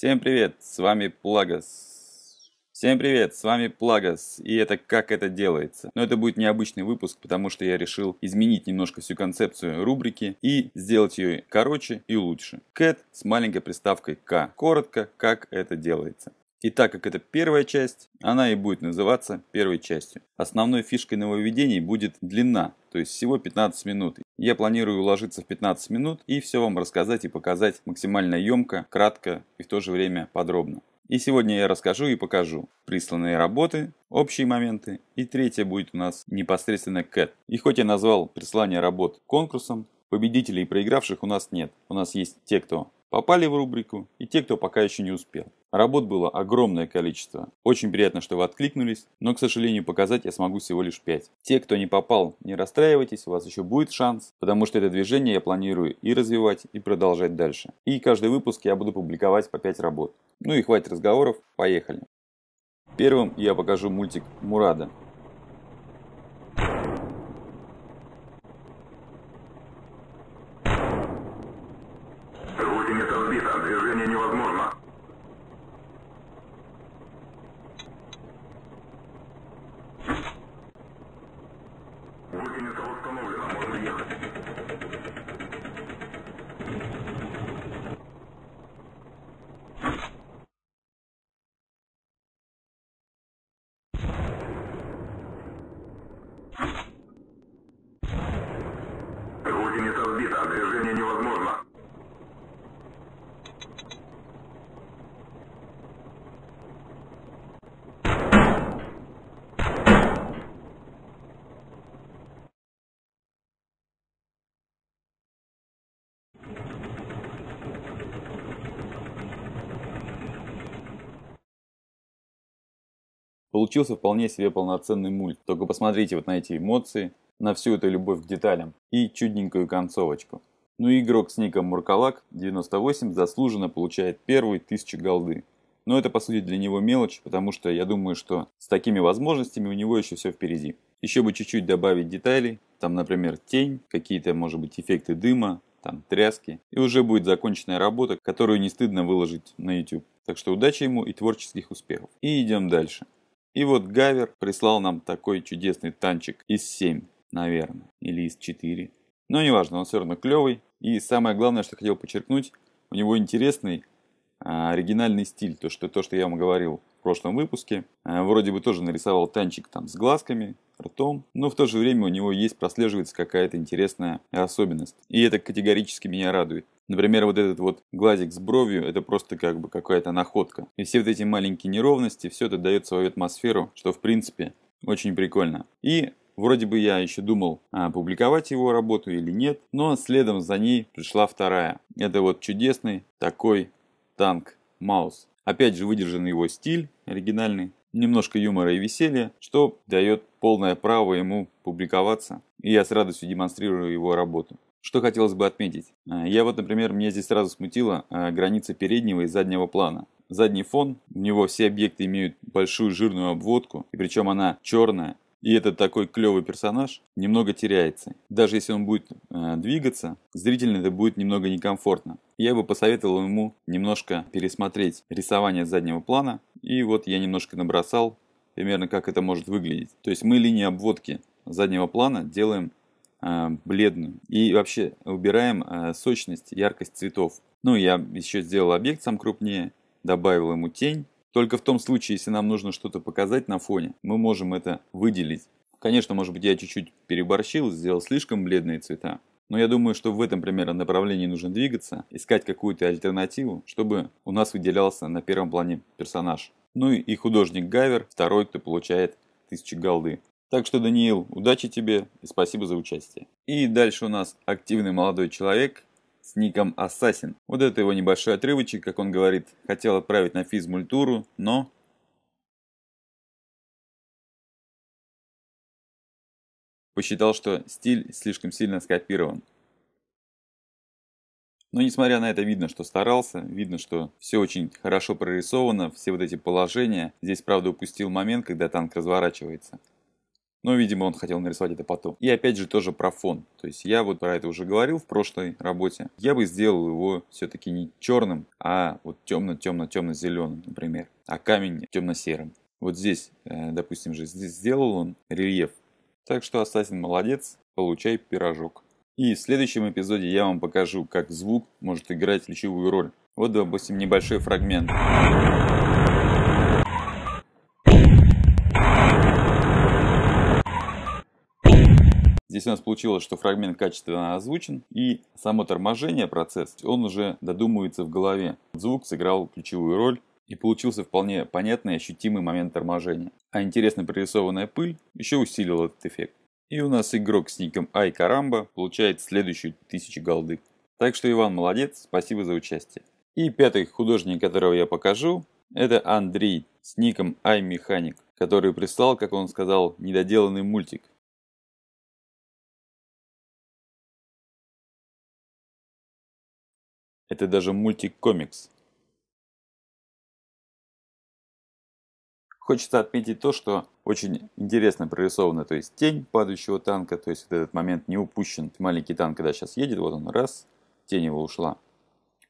Всем привет, с вами Плагос. Всем привет, с вами Плагос, и это «Как это делается». Но это будет необычный выпуск, потому что я решил изменить немножко всю концепцию рубрики и сделать ее короче и лучше. Кэт с маленькой приставкой «К». Коротко, как это делается. И так как это первая часть, она и будет называться первой частью. Основной фишкой нововведений будет длина, то есть всего 15 минут. Я планирую уложиться в 15 минут и все вам рассказать и показать максимально емко, кратко и в то же время подробно. И сегодня я расскажу и покажу присланные работы, общие моменты и третье будет у нас непосредственно CAT. И хоть я назвал прислание работ конкурсом, победителей и проигравших у нас нет. У нас есть те, кто попали в рубрику и те, кто пока еще не успел. Работ было огромное количество. Очень приятно, что вы откликнулись, но, к сожалению, показать я смогу всего лишь 5. Те, кто не попал, не расстраивайтесь, у вас еще будет шанс, потому что это движение я планирую и развивать, и продолжать дальше. И каждый выпуск я буду публиковать по 5 работ. Ну и хватит разговоров, поехали. Первым я покажу мультик Мурада. движение невозможно. Получился вполне себе полноценный мульт. Только посмотрите вот на эти эмоции, на всю эту любовь к деталям и чудненькую концовочку. Ну и игрок с ником Муркалак 98 заслуженно получает первые 1000 голды. Но это по сути для него мелочь, потому что я думаю, что с такими возможностями у него еще все впереди. Еще бы чуть-чуть добавить деталей, там, например, тень, какие-то, может быть, эффекты дыма, там, тряски. И уже будет законченная работа, которую не стыдно выложить на YouTube. Так что удачи ему и творческих успехов. И идем дальше. И вот Гавер прислал нам такой чудесный танчик из 7 наверное, или из 4. Но неважно, он все равно клевый. И самое главное, что хотел подчеркнуть, у него интересный а, оригинальный стиль. То что, то, что я вам говорил в прошлом выпуске. А, вроде бы тоже нарисовал танчик там с глазками, ртом. Но в то же время у него есть, прослеживается какая-то интересная особенность. И это категорически меня радует. Например, вот этот вот глазик с бровью, это просто как бы какая-то находка. И все вот эти маленькие неровности, все это дает свою атмосферу, что в принципе очень прикольно. И Вроде бы я еще думал, а публиковать его работу или нет, но следом за ней пришла вторая. Это вот чудесный такой танк Маус. Опять же выдержан его стиль оригинальный, немножко юмора и веселья, что дает полное право ему публиковаться. И я с радостью демонстрирую его работу. Что хотелось бы отметить. А, я вот, например, мне здесь сразу смутила а, граница переднего и заднего плана. Задний фон, у него все объекты имеют большую жирную обводку, и причем она черная, и этот такой клевый персонаж немного теряется. Даже если он будет э, двигаться, зрительно это будет немного некомфортно. Я бы посоветовал ему немножко пересмотреть рисование заднего плана. И вот я немножко набросал примерно как это может выглядеть. То есть мы линии обводки заднего плана делаем э, бледную. И вообще убираем э, сочность, яркость цветов. Ну, я еще сделал объект сам крупнее, добавил ему тень только в том случае, если нам нужно что-то показать на фоне, мы можем это выделить. Конечно, может быть, я чуть-чуть переборщил, сделал слишком бледные цвета. Но я думаю, что в этом примерно направлении нужно двигаться, искать какую-то альтернативу, чтобы у нас выделялся на первом плане персонаж. Ну и художник Гавер, второй, кто получает тысячи голды. Так что, Даниил, удачи тебе и спасибо за участие. И дальше у нас активный молодой человек, с ником Ассасин. Вот это его небольшой отрывочек, как он говорит, хотел отправить на физмультуру, но... Посчитал, что стиль слишком сильно скопирован. Но несмотря на это, видно, что старался, видно, что все очень хорошо прорисовано, все вот эти положения. Здесь, правда, упустил момент, когда танк разворачивается. Но, ну, видимо, он хотел нарисовать это потом. И опять же тоже про фон. То есть я вот про это уже говорил в прошлой работе. Я бы сделал его все-таки не черным, а вот темно-темно-темно-зеленым, например. А камень темно-серым. Вот здесь, э, допустим же, здесь сделал он рельеф. Так что, Ассасин, молодец, получай пирожок. И в следующем эпизоде я вам покажу, как звук может играть ключевую роль. Вот, допустим, небольшой фрагмент. Если у нас получилось, что фрагмент качественно озвучен, и само торможение, процесс, он уже додумывается в голове. Звук сыграл ключевую роль, и получился вполне понятный ощутимый момент торможения. А интересно прорисованная пыль еще усилила этот эффект. И у нас игрок с ником Ай Карамба получает следующую тысячу голды. Так что Иван молодец, спасибо за участие. И пятый художник, которого я покажу, это Андрей с ником Ай Механик, который прислал, как он сказал, недоделанный мультик. Это даже мультик-комикс. Хочется отметить то, что очень интересно прорисована, то есть тень падающего танка, то есть вот этот момент не упущен. Маленький танк, когда сейчас едет, вот он раз, тень его ушла.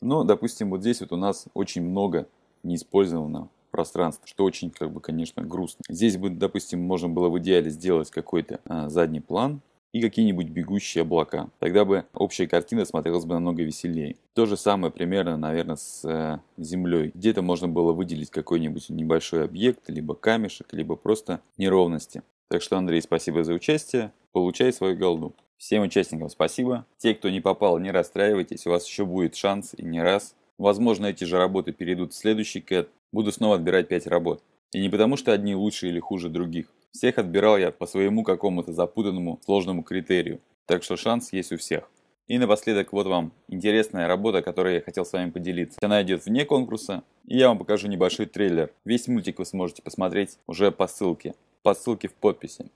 Но, допустим, вот здесь вот у нас очень много неиспользованного пространства, что очень, как бы, конечно, грустно. Здесь бы, допустим, можно было в идеале сделать какой-то а, задний план, и какие-нибудь бегущие облака. Тогда бы общая картина смотрелась бы намного веселее. То же самое примерно, наверное, с э, Землей. Где-то можно было выделить какой-нибудь небольшой объект, либо камешек, либо просто неровности. Так что, Андрей, спасибо за участие. Получай свою голду. Всем участникам спасибо. Те, кто не попал, не расстраивайтесь, у вас еще будет шанс и не раз. Возможно, эти же работы перейдут в следующий кэт. Буду снова отбирать 5 работ. И не потому, что одни лучше или хуже других, всех отбирал я по своему какому-то запутанному, сложному критерию, так что шанс есть у всех. И напоследок вот вам интересная работа, которую я хотел с вами поделиться. Она идет вне конкурса, и я вам покажу небольшой трейлер. Весь мультик вы сможете посмотреть уже по ссылке, по ссылке в подписи.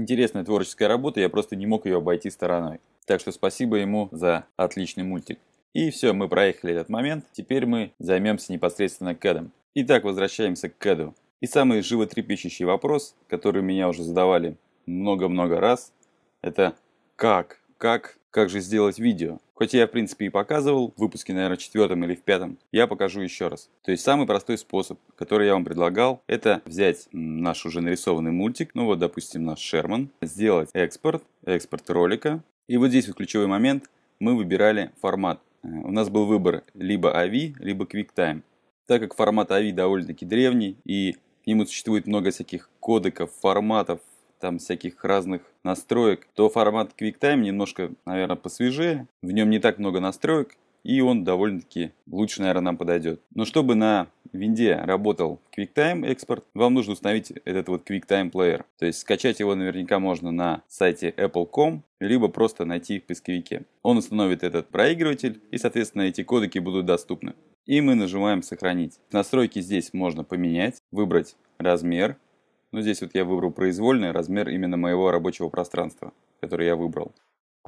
интересная творческая работа, я просто не мог ее обойти стороной. Так что спасибо ему за отличный мультик. И все, мы проехали этот момент, теперь мы займемся непосредственно Кэдом. Итак, возвращаемся к Кэду. И самый животрепещущий вопрос, который меня уже задавали много-много раз, это как? Как как же сделать видео. Хоть я, в принципе, и показывал в выпуске, наверное, четвертом или в пятом, я покажу еще раз. То есть самый простой способ, который я вам предлагал, это взять наш уже нарисованный мультик, ну вот, допустим, наш Шерман, сделать экспорт, экспорт ролика. И вот здесь вот ключевой момент, мы выбирали формат. Э, у нас был выбор либо AVI, либо QuickTime. Так как формат AVI довольно-таки древний и к нему существует много всяких кодеков, форматов, там всяких разных настроек, то формат QuickTime немножко, наверное, посвежее. В нем не так много настроек, и он довольно-таки лучше, наверное, нам подойдет. Но чтобы на винде работал QuickTime экспорт, вам нужно установить этот вот QuickTime Player. То есть скачать его наверняка можно на сайте apple.com, либо просто найти в поисковике. Он установит этот проигрыватель, и, соответственно, эти кодеки будут доступны. И мы нажимаем «Сохранить». Настройки здесь можно поменять, выбрать размер, но ну, здесь вот я выбрал произвольный размер именно моего рабочего пространства, который я выбрал.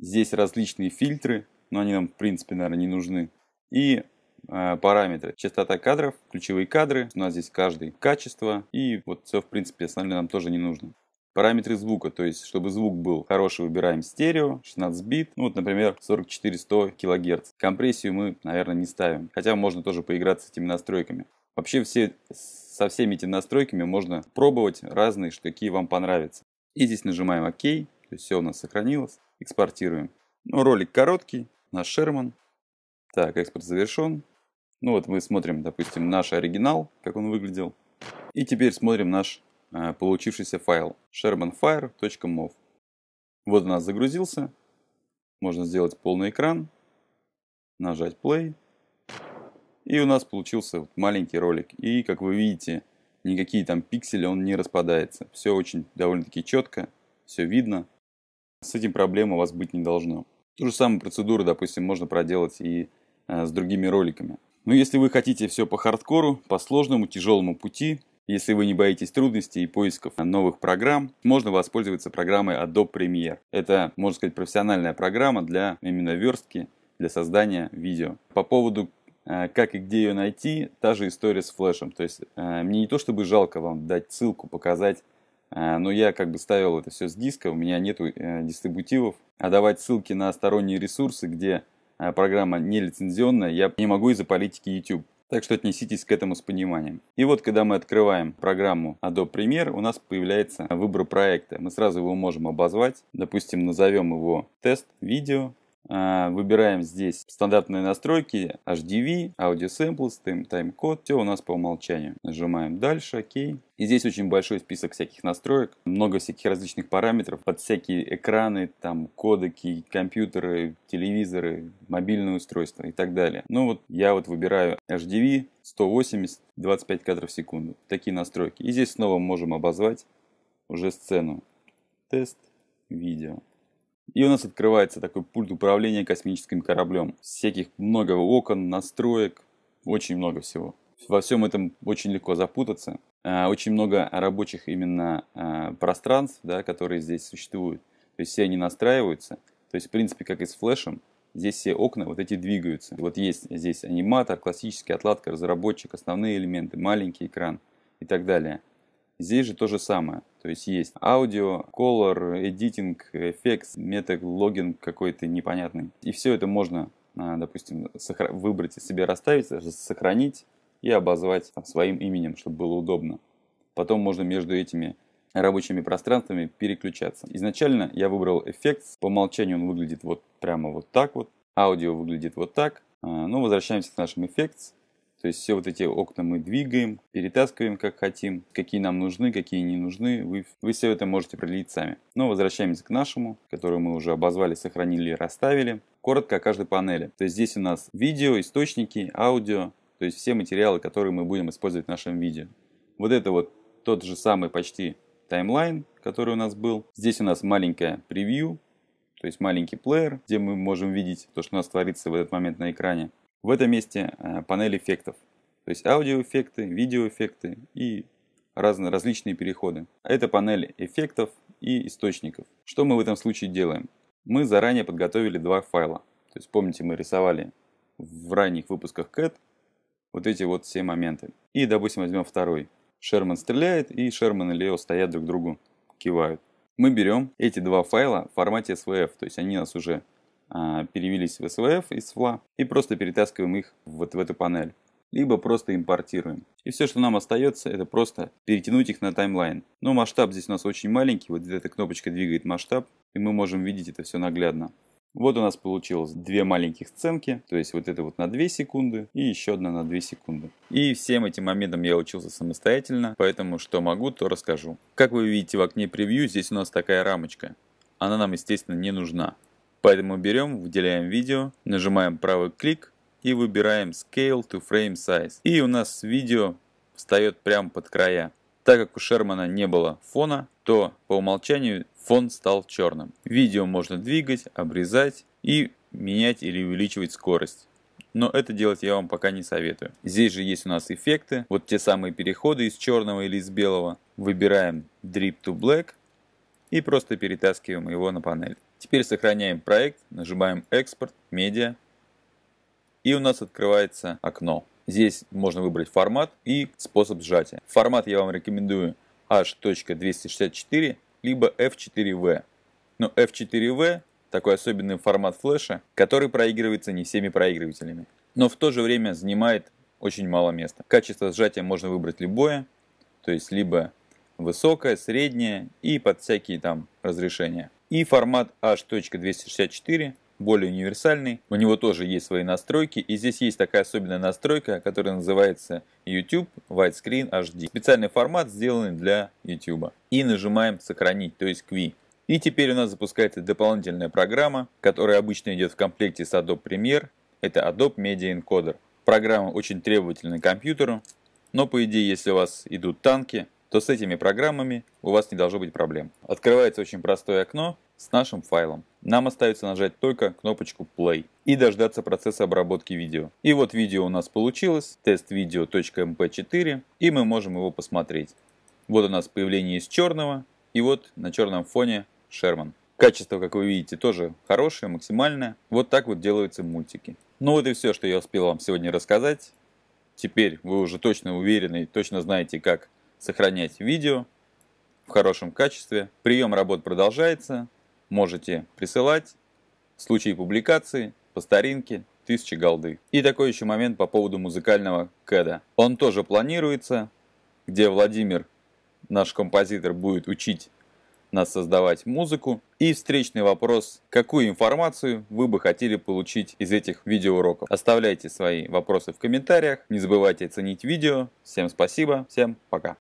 Здесь различные фильтры, но они нам в принципе, наверное, не нужны. И э, параметры. Частота кадров, ключевые кадры, у нас здесь каждый качество. И вот все, в принципе, остальное нам тоже не нужно. Параметры звука, то есть, чтобы звук был хороший, выбираем стерео, 16 бит, ну вот, например, 44-100 кГц. Компрессию мы, наверное, не ставим, хотя можно тоже поиграться с этими настройками. Вообще все, со всеми этими настройками можно пробовать разные, что какие вам понравятся. И здесь нажимаем ОК, то есть все у нас сохранилось, экспортируем. Ну, ролик короткий, наш Шерман. Так, экспорт завершен. Ну вот мы смотрим, допустим, наш оригинал, как он выглядел. И теперь смотрим наш Э, получившийся файл shermanfire.mov. Вот у нас загрузился. Можно сделать полный экран, нажать play. И у нас получился вот маленький ролик. И, как вы видите, никакие там пиксели он не распадается. Все очень довольно-таки четко, все видно. С этим проблем у вас быть не должно. Ту же самую процедуру, допустим, можно проделать и э, с другими роликами. Но ну, если вы хотите все по хардкору, по сложному, тяжелому пути, если вы не боитесь трудностей и поисков новых программ, можно воспользоваться программой Adobe Premiere. Это, можно сказать, профессиональная программа для именно верстки, для создания видео. По поводу э, как и где ее найти, та же история с флешем. То есть э, мне не то чтобы жалко вам дать ссылку, показать, э, но я как бы ставил это все с диска, у меня нету дистрибутивов. А давать ссылки на сторонние ресурсы, где программа нелицензионная, я не могу из-за политики YouTube. Так что отнеситесь к этому с пониманием. И вот, когда мы открываем программу Adobe Premiere, у нас появляется выбор проекта. Мы сразу его можем обозвать. Допустим, назовем его тест видео а, выбираем здесь стандартные настройки HDV, Audio Samples, тайм-код, все у нас по умолчанию. Нажимаем дальше, ОК, И здесь очень большой список всяких настроек, много всяких различных параметров под всякие экраны, там кодеки, компьютеры, телевизоры, мобильные устройства и так далее. Ну вот я вот выбираю HDV 180, 25 кадров в секунду. Такие настройки. И здесь снова можем обозвать уже сцену. Тест видео. И у нас открывается такой пульт управления космическим кораблем. Всяких много окон, настроек, очень много всего. Во всем этом очень легко запутаться. А, очень много рабочих именно а, пространств, да, которые здесь существуют. То есть все они настраиваются. То есть, в принципе, как и с флешем, здесь все окна вот эти двигаются. Вот есть здесь аниматор, классический, отладка, разработчик, основные элементы, маленький экран и так далее. Здесь же то же самое. То есть есть аудио, color, editing, effects, метод логин какой-то непонятный. И все это можно, а, допустим, выбрать себе, расставить, сохранить и обозвать там, своим именем, чтобы было удобно. Потом можно между этими рабочими пространствами переключаться. Изначально я выбрал эффект. По умолчанию он выглядит вот прямо вот так вот. Аудио выглядит вот так. А, ну, возвращаемся к нашим эффектам. То есть все вот эти окна мы двигаем, перетаскиваем как хотим, какие нам нужны, какие не нужны, вы, вы все это можете определить сами. Но возвращаемся к нашему, который мы уже обозвали, сохранили и расставили. Коротко о каждой панели. То есть здесь у нас видео, источники, аудио, то есть все материалы, которые мы будем использовать в нашем видео. Вот это вот тот же самый почти таймлайн, который у нас был. Здесь у нас маленькая превью, то есть маленький плеер, где мы можем видеть то, что у нас творится в этот момент на экране. В этом месте э, панель эффектов, то есть аудиоэффекты, видеоэффекты и разные, различные переходы. Это панель эффектов и источников. Что мы в этом случае делаем? Мы заранее подготовили два файла. То есть помните, мы рисовали в ранних выпусках CAT вот эти вот все моменты. И, допустим, возьмем второй. Шерман стреляет, и Шерман и Лео стоят друг к другу, кивают. Мы берем эти два файла в формате SVF, то есть они нас уже а, перевелись в SVF из фла и просто перетаскиваем их вот в эту панель. Либо просто импортируем. И все, что нам остается, это просто перетянуть их на таймлайн. Но масштаб здесь у нас очень маленький, вот эта кнопочка двигает масштаб, и мы можем видеть это все наглядно. Вот у нас получилось две маленьких сценки, то есть вот это вот на 2 секунды и еще одна на 2 секунды. И всем этим моментам я учился самостоятельно, поэтому что могу, то расскажу. Как вы видите в окне превью, здесь у нас такая рамочка. Она нам, естественно, не нужна. Поэтому берем, выделяем видео, нажимаем правый клик и выбираем Scale to Frame Size. И у нас видео встает прямо под края. Так как у Шермана не было фона, то по умолчанию фон стал черным. Видео можно двигать, обрезать и менять или увеличивать скорость. Но это делать я вам пока не советую. Здесь же есть у нас эффекты, вот те самые переходы из черного или из белого. Выбираем Drip to Black и просто перетаскиваем его на панель. Теперь сохраняем проект, нажимаем экспорт, медиа. И у нас открывается окно. Здесь можно выбрать формат и способ сжатия. Формат я вам рекомендую H.264 либо F4V. Но F4V такой особенный формат флеша, который проигрывается не всеми проигрывателями, но в то же время занимает очень мало места. Качество сжатия можно выбрать любое, то есть либо высокое, среднее и под всякие там разрешения. И формат H.264 более универсальный. У него тоже есть свои настройки. И здесь есть такая особенная настройка, которая называется YouTube Widescreen HD. Специальный формат, сделанный для YouTube. И нажимаем «Сохранить», то есть «QI». И теперь у нас запускается дополнительная программа, которая обычно идет в комплекте с Adobe Premiere. Это Adobe Media Encoder. Программа очень требовательна к компьютеру, но по идее, если у вас идут танки, то с этими программами у вас не должно быть проблем. Открывается очень простое окно с нашим файлом. Нам остается нажать только кнопочку play и дождаться процесса обработки видео. И вот видео у нас получилось, тест testvideo.mp4, и мы можем его посмотреть. Вот у нас появление из черного, и вот на черном фоне Шерман. Качество, как вы видите, тоже хорошее, максимальное. Вот так вот делаются мультики. Ну вот и все, что я успел вам сегодня рассказать. Теперь вы уже точно уверены, точно знаете, как сохранять видео в хорошем качестве. Прием работ продолжается. Можете присылать. В случае публикации по старинке 1000 голды. И такой еще момент по поводу музыкального кэда. Он тоже планируется, где Владимир, наш композитор, будет учить нас создавать музыку. И встречный вопрос, какую информацию вы бы хотели получить из этих видеоуроков. Оставляйте свои вопросы в комментариях, не забывайте оценить видео. Всем спасибо, всем пока.